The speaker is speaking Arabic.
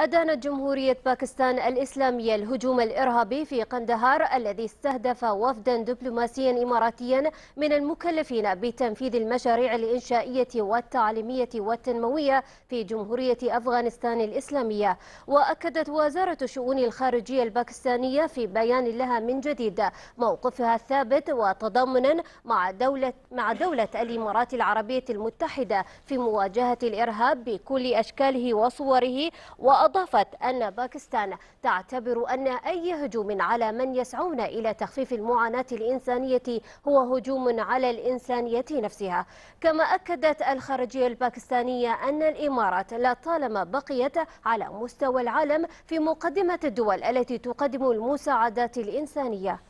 أدانت جمهورية باكستان الإسلامية الهجوم الإرهابي في قندهار الذي استهدف وفدا دبلوماسيا إماراتيا من المكلفين بتنفيذ المشاريع الإنشائية والتعليمية والتنموية في جمهورية أفغانستان الإسلامية وأكدت وزارة الشؤون الخارجية الباكستانية في بيان لها من جديد موقفها الثابت وتضامنا مع دولة مع دولة الإمارات العربية المتحدة في مواجهة الإرهاب بكل أشكاله وصوره وأض وأضافت أن باكستان تعتبر أن أي هجوم على من يسعون إلى تخفيف المعاناة الإنسانية هو هجوم على الإنسانية نفسها كما أكدت الخارجية الباكستانية أن الإمارات لطالما بقيت على مستوى العالم في مقدمة الدول التي تقدم المساعدات الإنسانية